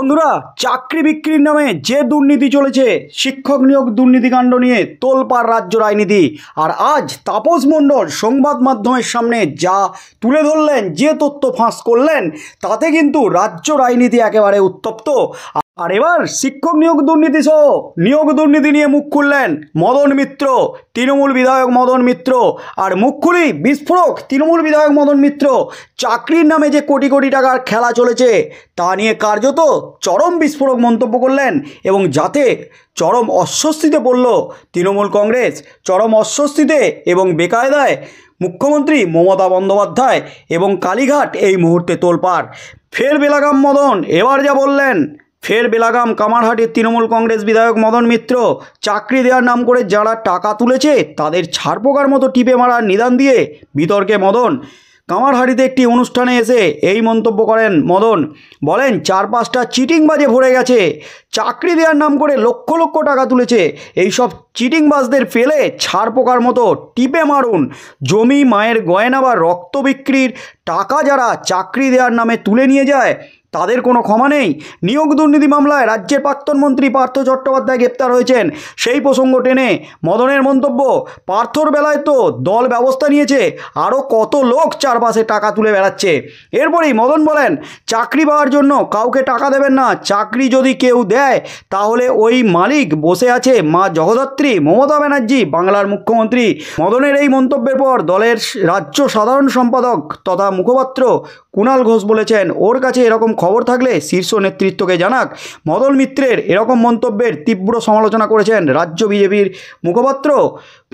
বন্ধুরা চাকরি বিক্রির নামে যে দুর্নীতি চলেছে শিক্ষক নিয়োগ দুর্নীতিকাণ্ড নিয়ে তোলপার রাজ্য রাজনীতি আর আজ তাপস মণ্ডল সংবাদ মাধ্যমের সামনে যা তুলে ধরলেন যে তথ্য ফাঁস করলেন তাতে কিন্তু রাজ্য রাজনীতি একেবারে উত্তপ্ত আর এবার শিক্ষক নিয়োগ দুর্নীতি সহ নিয়োগ দুর্নীতি নিয়ে মুখ খুললেন মদন মিত্র তৃণমূল বিধায়ক মদন মিত্র আর মুখ খুলি বিস্ফোরক তৃণমূল বিধায়ক মদন মিত্র চাকরির নামে যে কোটি কোটি টাকার খেলা চলেছে তা নিয়ে কার্যত চরম বিস্ফোরক মন্তব্য করলেন এবং যাতে চরম অস্বস্তিতে পড়ল তৃণমূল কংগ্রেস চরম অস্বস্তিতে এবং বেকায়দায় মুখ্যমন্ত্রী মমতা বন্দ্যোপাধ্যায় এবং কালীঘাট এই মুহূর্তে তোলপাড় ফের বেলাগাম মদন এবার যা বললেন ফের বেলাগাম কামারহাটির তৃণমূল কংগ্রেস বিধায়ক মদন মিত্র চাকরি দেওয়ার নাম করে যারা টাকা তুলেছে তাদের ছাড়পোকার মতো টিপে মারার নিদান দিয়ে বিতর্কে মদন কামারহাটিতে একটি অনুষ্ঠানে এসে এই মন্তব্য করেন মদন বলেন চার পাঁচটা চিটিংবাজে ভরে গেছে চাকরি দেওয়ার নাম করে লক্ষ লক্ষ টাকা তুলেছে এইসব চিটিংবাজদের ফেলে ছাড় পোকার মতো টিপে মারুন জমি মায়ের গয়না বা রক্ত বিক্রির টাকা যারা চাকরি দেওয়ার নামে তুলে নিয়ে যায় তাদের কোনো ক্ষমা নেই নিয়োগ দুর্নীতি মামলায় রাজ্যের প্রাক্তন মন্ত্রী পার্থ চট্টোপাধ্যায় গ্রেপ্তার হয়েছেন সেই প্রসঙ্গ টেনে মদনের মন্তব্য পার্থর বেলায় তো দল ব্যবস্থা নিয়েছে আরও কত লোক চারপাশে টাকা তুলে বেড়াচ্ছে এরপরেই মদন বলেন চাকরি পাওয়ার জন্য কাউকে টাকা দেবেন না চাকরি যদি কেউ দেয় তাহলে ওই মালিক বসে আছে মা জগদ্ধাত্রী মমতা ব্যানার্জি বাংলার মুখ্যমন্ত্রী মদনের এই মন্তব্যের পর দলের রাজ্য সাধারণ সম্পাদক তথা মুখপাত্র কুণাল ঘোষ বলেছেন ওর কাছে এরকম খবর থাকলে শীর্ষ নেতৃত্বকে জানাক মদন মিত্রের এরকম মন্তব্যের তীব্র সমালোচনা করেছেন রাজ্য বিজেপির মুখপাত্র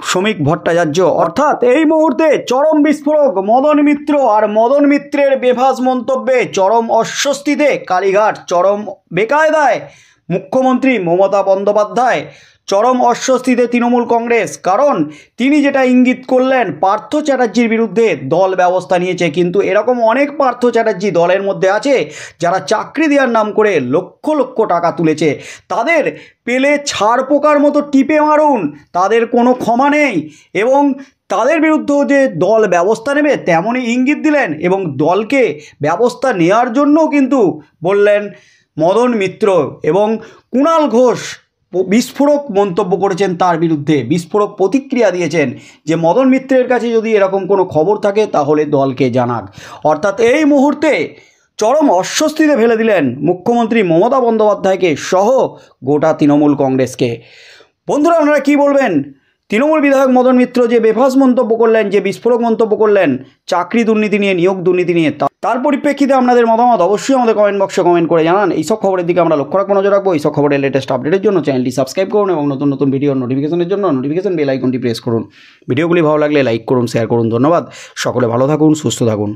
শ্রমিক ভট্টাচার্য অর্থাৎ এই মুহূর্তে চরম বিস্ফোরক মদন মিত্র আর মদন মিত্রের বেভাস মন্তব্যে চরম অস্বস্তিতে কালীঘাট চরম বেকায়দায় মুখ্যমন্ত্রী মমতা বন্দ্যোপাধ্যায় চরম অস্বস্তিতে তৃণমূল কংগ্রেস কারণ তিনি যেটা ইঙ্গিত করলেন পার্থ চ্যাটার্জির বিরুদ্ধে দল ব্যবস্থা নিয়েছে কিন্তু এরকম অনেক পার্থ চ্যাটার্জি দলের মধ্যে আছে যারা চাকরি দেওয়ার নাম করে লক্ষ লক্ষ টাকা তুলেছে তাদের পেলে ছাড় পোকার মতো টিপে মারুন তাদের কোনো ক্ষমা নেই এবং তাদের বিরুদ্ধেও যে দল ব্যবস্থা নেবে তেমনই ইঙ্গিত দিলেন এবং দলকে ব্যবস্থা নেওয়ার জন্যও কিন্তু বললেন মদন মিত্র এবং কুণাল ঘোষ বিস্ফোরক মন্তব্য করেছেন তার বিরুদ্ধে বিস্ফোরক প্রতিক্রিয়া দিয়েছেন যে মদন মিত্রের কাছে যদি এরকম কোনো খবর থাকে তাহলে দলকে জানাক অর্থাৎ এই মুহূর্তে চরম অস্বস্তিতে ফেলে দিলেন মুখ্যমন্ত্রী মমতা বন্দ্যোপাধ্যায়কে সহ গোটা তৃণমূল কংগ্রেসকে বন্ধুরা আপনারা কী বলবেন তৃণমূল বিধায়ক মদন মিত্র যে বেফাস মন্তব্য করলেন যে বিস্ফোরক মন্তব্য করলেন চাকরি দুর্নীতি নিয়ে নিয়োগ দুর্নীতি নিয়ে তার পরিপ্রেক্ষিতে আপনাদের মতামত অবশ্যই আমাদের কমেন্ট বক্সে কমেন্ট করে জানান এইসব খবরের দিকে আমরা লক্ষ্য রাখবো নজর রাখবো এইসব খবরের লেটেস্ট আপডেটের জন্য চ্যানেলটি সাবস্ক্রাইব করুন এবং নতুন নতুন ভিডিওর নোটিফিকেশনের জন্য নোটিফিকেশন বেল আইকনটি প্রেস করুন ভিডিওগুলি ভালো লাগলে লাইক করুন শেয়ার করুন ধন্যবাদ সকলে ভালো থাকুন সুস্থ থাকুন